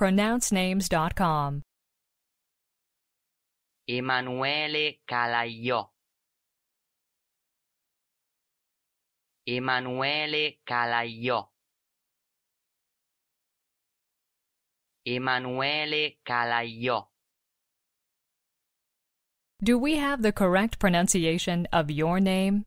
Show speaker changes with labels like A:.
A: pronouncenames.com.
B: Emanuele Calaiò. Emanuele Calaiò. Emanuele Calaiò.
A: Do we have the correct pronunciation of your name?